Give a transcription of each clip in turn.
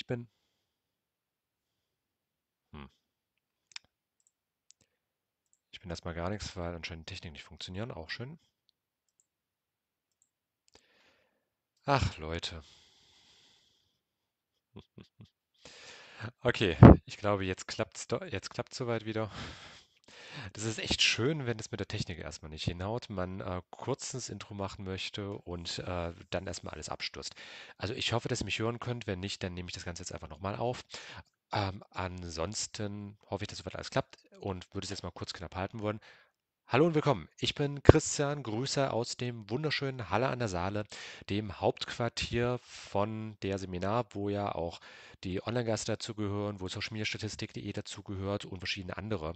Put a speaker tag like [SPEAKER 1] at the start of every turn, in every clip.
[SPEAKER 1] ich bin. Hm. Ich bin erstmal gar nichts, weil anscheinend Technik nicht funktionieren. Auch schön. Ach, Leute. Okay, ich glaube, jetzt klappt es jetzt klappt soweit wieder das ist echt schön, wenn es mit der Technik erstmal nicht hinhaut, man äh, kurz ins Intro machen möchte und äh, dann erstmal alles abstürzt. Also ich hoffe, dass ihr mich hören könnt. Wenn nicht, dann nehme ich das Ganze jetzt einfach nochmal auf. Ähm, ansonsten hoffe ich, dass soweit alles klappt und würde es jetzt mal kurz knapp halten wollen. Hallo und willkommen. Ich bin Christian Grüßer aus dem wunderschönen Halle an der Saale, dem Hauptquartier von der Seminar, wo ja auch die online gäste dazugehören, wo Social Media Statistik.de e dazugehört und verschiedene andere.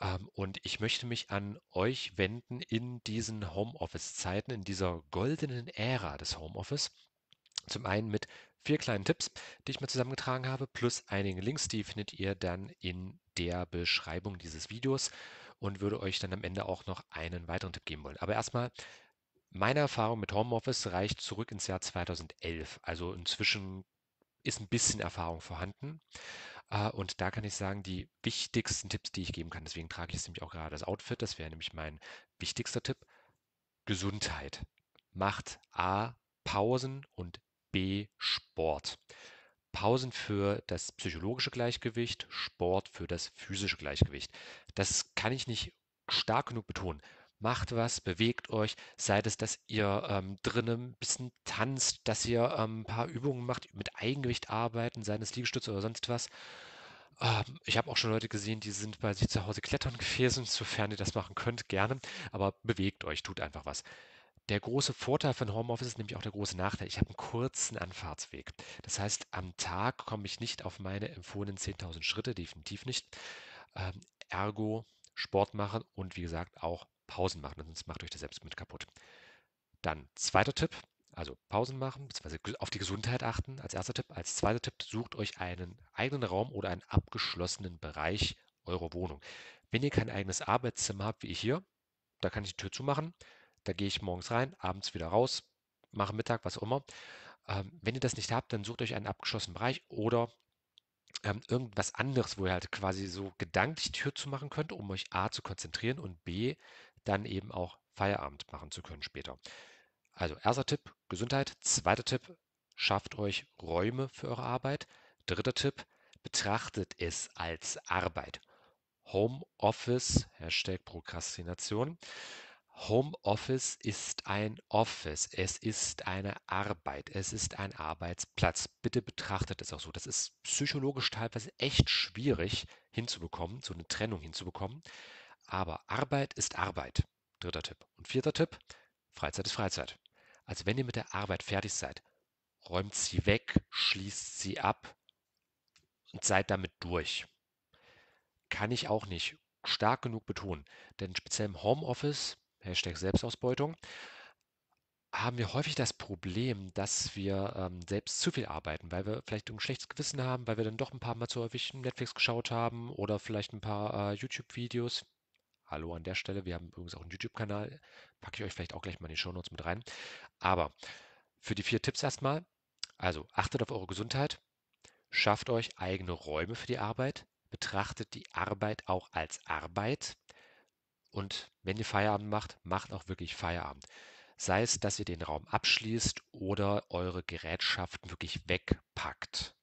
[SPEAKER 1] Ähm, und ich möchte mich an euch wenden in diesen Homeoffice-Zeiten, in dieser goldenen Ära des Homeoffice. Zum einen mit vier kleinen Tipps, die ich mir zusammengetragen habe, plus einigen Links, die findet ihr dann in der Beschreibung dieses Videos und würde euch dann am Ende auch noch einen weiteren Tipp geben wollen. Aber erstmal, meine Erfahrung mit Homeoffice reicht zurück ins Jahr 2011. Also inzwischen ist ein bisschen Erfahrung vorhanden. Ah, und da kann ich sagen, die wichtigsten Tipps, die ich geben kann, deswegen trage ich jetzt nämlich auch gerade das Outfit, das wäre nämlich mein wichtigster Tipp. Gesundheit. Macht A, Pausen und B, Sport. Pausen für das psychologische Gleichgewicht, Sport für das physische Gleichgewicht. Das kann ich nicht stark genug betonen. Macht was, bewegt euch, sei es, dass ihr ähm, drinnen ein bisschen tanzt, dass ihr ähm, ein paar Übungen macht, mit Eigengewicht arbeiten, sei es Liegestütze oder sonst was. Ähm, ich habe auch schon Leute gesehen, die sind bei sich zu Hause klettern gewesen, sofern ihr das machen könnt, gerne. Aber bewegt euch, tut einfach was. Der große Vorteil von Homeoffice ist nämlich auch der große Nachteil. Ich habe einen kurzen Anfahrtsweg. Das heißt, am Tag komme ich nicht auf meine empfohlenen 10.000 Schritte, definitiv nicht. Ähm, ergo Sport machen und wie gesagt auch Pausen machen, sonst macht euch das selbst mit kaputt. Dann zweiter Tipp, also Pausen machen beziehungsweise auf die Gesundheit achten als erster Tipp. Als zweiter Tipp, sucht euch einen eigenen Raum oder einen abgeschlossenen Bereich eurer Wohnung. Wenn ihr kein eigenes Arbeitszimmer habt wie ich hier, da kann ich die Tür zumachen da gehe ich morgens rein, abends wieder raus, mache Mittag, was auch immer. Ähm, wenn ihr das nicht habt, dann sucht euch einen abgeschlossenen Bereich oder ähm, irgendwas anderes, wo ihr halt quasi so gedanklich Tür zu machen könnt, um euch A zu konzentrieren und B dann eben auch Feierabend machen zu können später. Also erster Tipp, Gesundheit. Zweiter Tipp, schafft euch Räume für eure Arbeit. Dritter Tipp, betrachtet es als Arbeit. Homeoffice, Hashtag Prokrastination. Homeoffice ist ein Office. Es ist eine Arbeit. Es ist ein Arbeitsplatz. Bitte betrachtet es auch so. Das ist psychologisch teilweise echt schwierig hinzubekommen, so eine Trennung hinzubekommen. Aber Arbeit ist Arbeit. Dritter Tipp. Und vierter Tipp, Freizeit ist Freizeit. Also wenn ihr mit der Arbeit fertig seid, räumt sie weg, schließt sie ab und seid damit durch. Kann ich auch nicht stark genug betonen, denn speziell im Homeoffice Hashtag Selbstausbeutung, haben wir häufig das Problem, dass wir ähm, selbst zu viel arbeiten, weil wir vielleicht ein schlechtes Gewissen haben, weil wir dann doch ein paar Mal zu häufig Netflix geschaut haben oder vielleicht ein paar äh, YouTube-Videos. Hallo an der Stelle, wir haben übrigens auch einen YouTube-Kanal, packe ich euch vielleicht auch gleich mal in die Shownotes mit rein. Aber für die vier Tipps erstmal, also achtet auf eure Gesundheit, schafft euch eigene Räume für die Arbeit, betrachtet die Arbeit auch als Arbeit, und wenn ihr Feierabend macht, macht auch wirklich Feierabend. Sei es, dass ihr den Raum abschließt oder eure Gerätschaften wirklich wegpackt,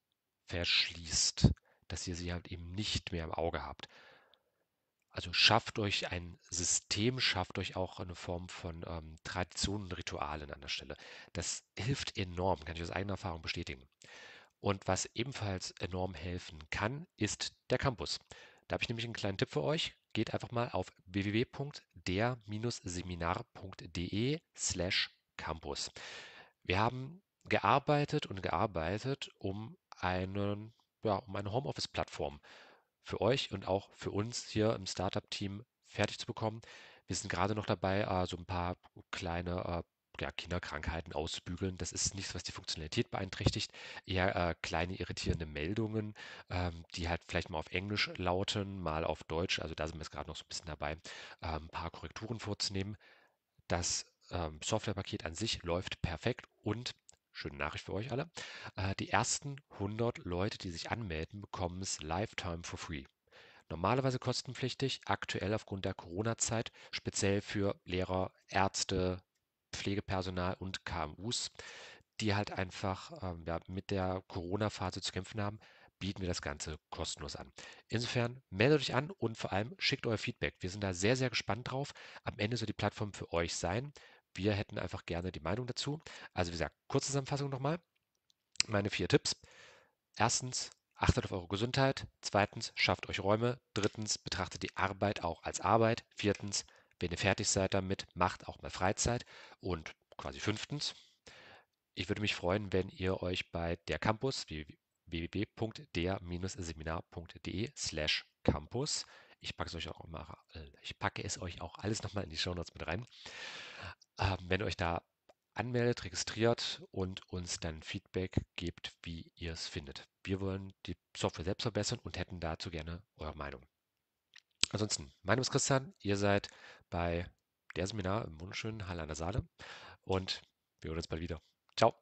[SPEAKER 1] verschließt, dass ihr sie halt eben nicht mehr im Auge habt. Also schafft euch ein System, schafft euch auch eine Form von ähm, Traditionen und Ritualen an der Stelle. Das hilft enorm, kann ich aus eigener Erfahrung bestätigen. Und was ebenfalls enorm helfen kann, ist der Campus. Da habe ich nämlich einen kleinen Tipp für euch geht einfach mal auf www.der-seminar.de/campus. slash Wir haben gearbeitet und gearbeitet, um, einen, ja, um eine Homeoffice-Plattform für euch und auch für uns hier im Startup-Team fertig zu bekommen. Wir sind gerade noch dabei, äh, so ein paar kleine äh, ja, Kinderkrankheiten ausbügeln. Das ist nichts, was die Funktionalität beeinträchtigt. Eher äh, kleine irritierende Meldungen, ähm, die halt vielleicht mal auf Englisch lauten, mal auf Deutsch. Also da sind wir jetzt gerade noch so ein bisschen dabei, äh, ein paar Korrekturen vorzunehmen. Das ähm, Softwarepaket an sich läuft perfekt und schöne Nachricht für euch alle. Äh, die ersten 100 Leute, die sich anmelden, bekommen es lifetime for free. Normalerweise kostenpflichtig, aktuell aufgrund der Corona-Zeit, speziell für Lehrer, Ärzte, Pflegepersonal und KMUs, die halt einfach ähm, ja, mit der Corona-Phase zu kämpfen haben, bieten wir das Ganze kostenlos an. Insofern meldet euch an und vor allem schickt euer Feedback. Wir sind da sehr, sehr gespannt drauf. Am Ende soll die Plattform für euch sein. Wir hätten einfach gerne die Meinung dazu. Also wie gesagt, kurze Zusammenfassung nochmal. Meine vier Tipps. Erstens, achtet auf eure Gesundheit. Zweitens, schafft euch Räume. Drittens, betrachtet die Arbeit auch als Arbeit. Viertens, wenn ihr fertig seid damit, macht auch mal Freizeit. Und quasi fünftens, ich würde mich freuen, wenn ihr euch bei der Campus www.der-seminar.de slash Campus. Ich packe es euch auch immer, ich packe es euch auch alles nochmal in die Show Notes mit rein. Ähm, wenn ihr euch da anmeldet, registriert und uns dann Feedback gebt, wie ihr es findet. Wir wollen die Software selbst verbessern und hätten dazu gerne eure Meinung. Ansonsten, mein Name ist Christian, ihr seid bei der Seminar im wunderschönen Halle an der Saale und wir hören uns bald wieder. Ciao.